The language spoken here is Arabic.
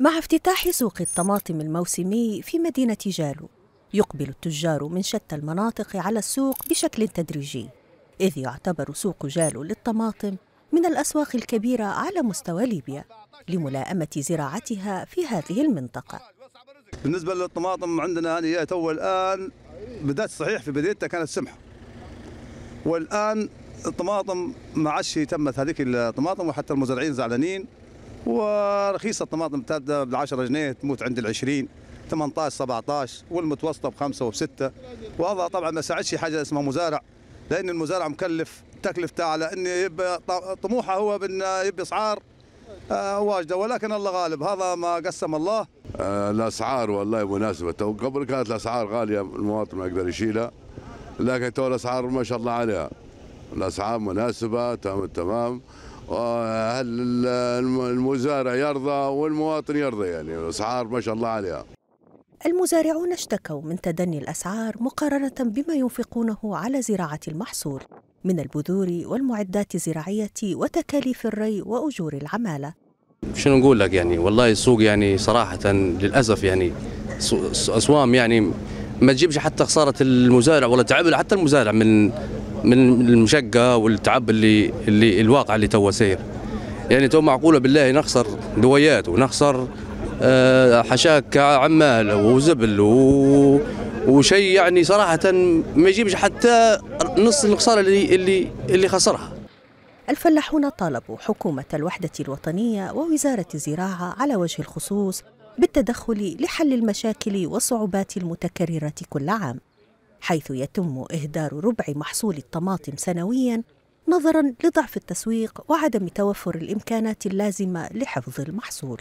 مع افتتاح سوق الطماطم الموسمي في مدينة جالو يقبل التجار من شتى المناطق على السوق بشكل تدريجي إذ يعتبر سوق جالو للطماطم من الأسواق الكبيرة على مستوى ليبيا لملاءمة زراعتها في هذه المنطقة بالنسبة للطماطم عندنا هي تو الآن بدأت صحيح في بدايتها كانت سمحة والآن الطماطم ما عادش تمت هذيك الطماطم وحتى المزارعين زعلانين ورخيصه الطماطم تبدا ب 10 جنيه تموت عند ال 20 18 17 والمتوسطه بخمسه وبسته وهذا طبعا ما ساعدش حاجه اسمها مزارع لان المزارع مكلف تكلفته على انه يبقى طموحه هو بانه يبي اسعار آه، واجده ولكن الله غالب هذا ما قسم الله آه، الاسعار والله مناسبه تو قبل كانت الاسعار غاليه المواطن ما يقدر يشيلها لكن تو الاسعار ما شاء الله عليها الاسعار مناسبه تمام تمام المزارع يرضى والمواطن يرضى يعني الاسعار ما شاء الله عليها المزارعون اشتكوا من تدني الاسعار مقارنه بما ينفقونه على زراعه المحصول من البذور والمعدات الزراعيه وتكاليف الري واجور العماله شنو نقول لك يعني والله السوق يعني صراحه للاسف يعني اسوام يعني ما تجيبش حتى خساره المزارع ولا تعب حتى المزارع من من المشقه والتعب اللي اللي الواقع اللي توا سير يعني تو معقوله بالله نخسر دويات ونخسر آه، حشاك عمال وزبل و وشيء يعني صراحه ما يجيبش حتى نص الخساره اللي اللي اللي خسرها الفلاحون طالبوا حكومة الوحدة الوطنية ووزارة الزراعة على وجه الخصوص بالتدخل لحل المشاكل والصعوبات المتكررة كل عام حيث يتم إهدار ربع محصول الطماطم سنوياً نظراً لضعف التسويق وعدم توفر الإمكانات اللازمة لحفظ المحصول